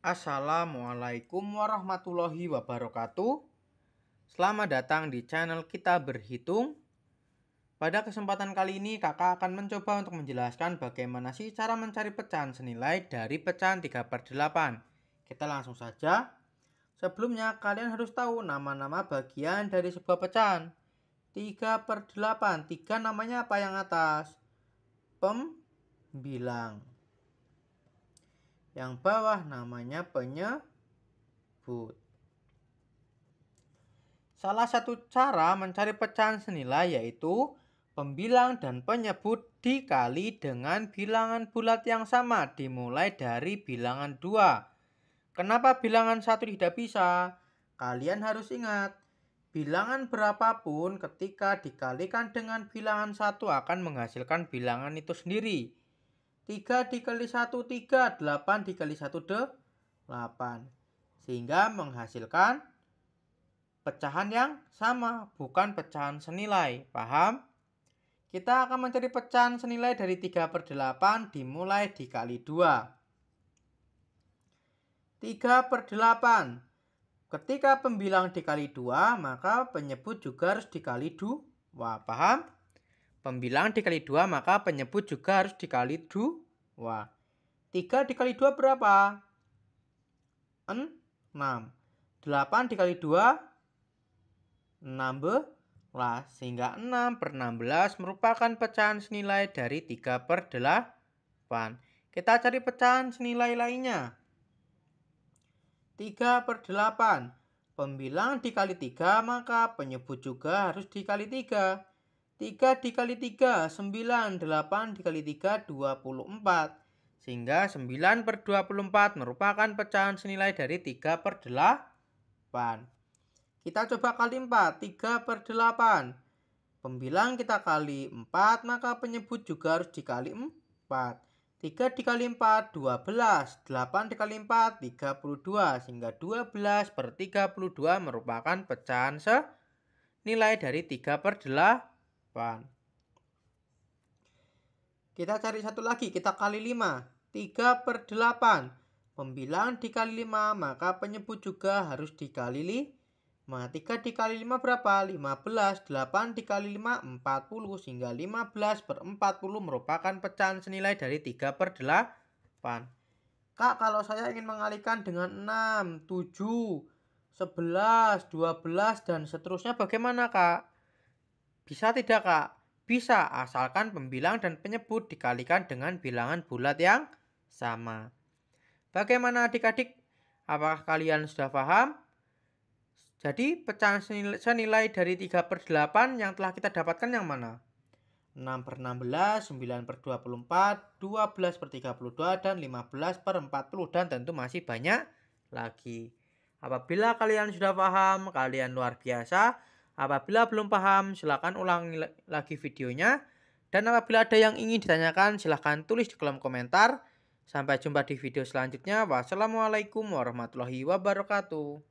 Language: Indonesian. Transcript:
Assalamualaikum warahmatullahi wabarakatuh. Selamat datang di channel kita berhitung. Pada kesempatan kali ini kakak akan mencoba untuk menjelaskan bagaimana sih cara mencari pecahan senilai dari pecahan 3 per 8. Kita langsung saja. Sebelumnya kalian harus tahu nama-nama bagian dari sebuah pecahan. 3 per 8, 3 namanya apa yang atas? Pembilang. Yang bawah namanya penyebut. Salah satu cara mencari pecahan senilai yaitu pembilang dan penyebut dikali dengan bilangan bulat yang sama dimulai dari bilangan 2. Kenapa bilangan satu tidak bisa? Kalian harus ingat, bilangan berapapun ketika dikalikan dengan bilangan satu akan menghasilkan bilangan itu sendiri. 3 dikali 1 3, 8 dikali 1 8. Sehingga menghasilkan pecahan yang sama, bukan pecahan senilai. Paham? Kita akan mencari pecahan senilai dari 3 per 8 dimulai dikali 2. 3 per 8. Ketika pembilang dikali 2, maka penyebut juga harus dikali 2. Wah, paham? Pembilang dikali 2 maka penyebut juga harus dikali 2. 3 dikali 2 berapa? 6. 8 dikali 2 16 sehingga 6 per 16 merupakan pecahan senilai dari 3 per 8. Kita cari pecahan senilai lainnya. 3 per 8. Pembilang dikali 3 maka penyebut juga harus dikali 3. 3 dikali 3, 9. 8 dikali 3, 24. Sehingga 9 per 24 merupakan pecahan senilai dari 3 per 8. Kita coba kali 4, 3 per 8. Pembilang kita kali 4, maka penyebut juga harus dikali 4. 3 dikali 4, 12. 8 dikali 4, 32. Sehingga 12 per 32 merupakan pecahan senilai dari 3 per 8. 8. Kita cari satu lagi, kita kali 5. 3 per 8. Pembilang dikali 5, maka penyebut juga harus dikali 5. 3 dikali 5 berapa? 15. 8 dikali 5, 40. Sehingga 15 per 40 merupakan pecahan senilai dari 3 per 8. Kak, kalau saya ingin mengalihkan dengan 6, 7, 11, 12, dan seterusnya bagaimana kak? Bisa tidak kak? Bisa asalkan pembilang dan penyebut dikalikan dengan bilangan bulat yang sama. Bagaimana adik-adik? Apakah kalian sudah paham? Jadi pecahan senilai, dari 3 per 8 yang telah kita dapatkan yang mana? 6 per 16, 9 per 24, 12 per 32, dan 15 per 40 dan tentu masih banyak lagi. Apabila kalian sudah paham, kalian luar biasa. Apabila belum paham, silakan ulangi lagi videonya. Dan apabila ada yang ingin ditanyakan, silakan tulis di kolom komentar. Sampai jumpa di video selanjutnya. Wassalamualaikum warahmatullahi wabarakatuh.